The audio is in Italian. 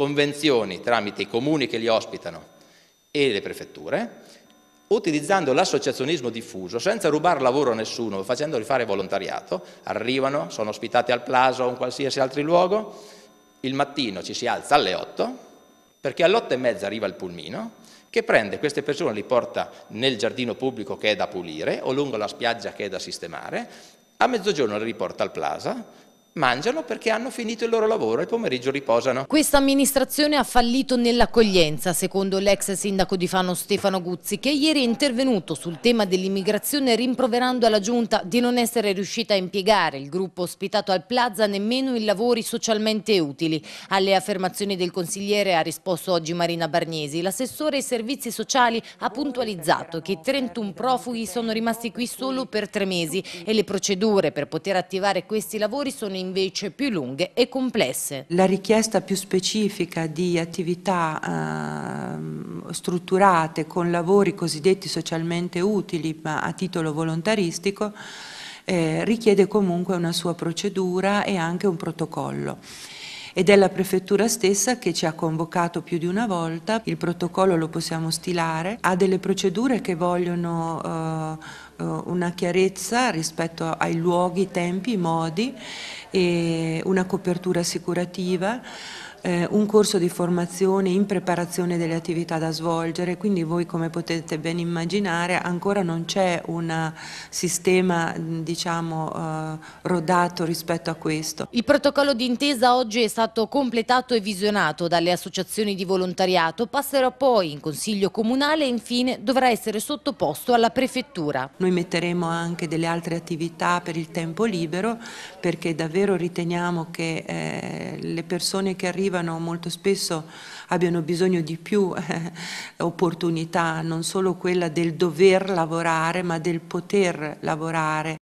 convenzioni tramite i comuni che li ospitano e le prefetture, utilizzando l'associazionismo diffuso, senza rubare lavoro a nessuno, facendoli fare volontariato, arrivano, sono ospitati al Plaza o in qualsiasi altro luogo, il mattino ci si alza alle 8, perché alle 8 e mezza arriva il pulmino, che prende queste persone, li porta nel giardino pubblico che è da pulire o lungo la spiaggia che è da sistemare, a mezzogiorno li riporta al plaza, mangiano perché hanno finito il loro lavoro e il pomeriggio riposano. Questa amministrazione ha fallito nell'accoglienza, secondo l'ex sindaco di Fano Stefano Guzzi, che ieri è intervenuto sul tema dell'immigrazione rimproverando alla Giunta di non essere riuscita a impiegare il gruppo ospitato al Plaza nemmeno in lavori socialmente utili. Alle affermazioni del consigliere ha risposto oggi Marina Barnesi. L'assessore ai servizi sociali ha puntualizzato che 31 profughi sono rimasti qui solo per tre mesi e le procedure per poter attivare questi lavori sono invece più lunghe e complesse. La richiesta più specifica di attività eh, strutturate con lavori cosiddetti socialmente utili ma a titolo volontaristico eh, richiede comunque una sua procedura e anche un protocollo ed è la prefettura stessa che ci ha convocato più di una volta, il protocollo lo possiamo stilare, ha delle procedure che vogliono eh, eh una chiarezza rispetto ai luoghi, tempi, modi, una copertura assicurativa eh, un corso di formazione in preparazione delle attività da svolgere, quindi voi come potete ben immaginare ancora non c'è un sistema diciamo, eh, rodato rispetto a questo. Il protocollo d'intesa oggi è stato completato e visionato dalle associazioni di volontariato, passerà poi in Consiglio Comunale e infine dovrà essere sottoposto alla Prefettura. Noi metteremo anche delle altre attività per il tempo libero perché davvero riteniamo che eh, le persone che arrivano arrivano molto spesso abbiano bisogno di più eh, opportunità, non solo quella del dover lavorare ma del poter lavorare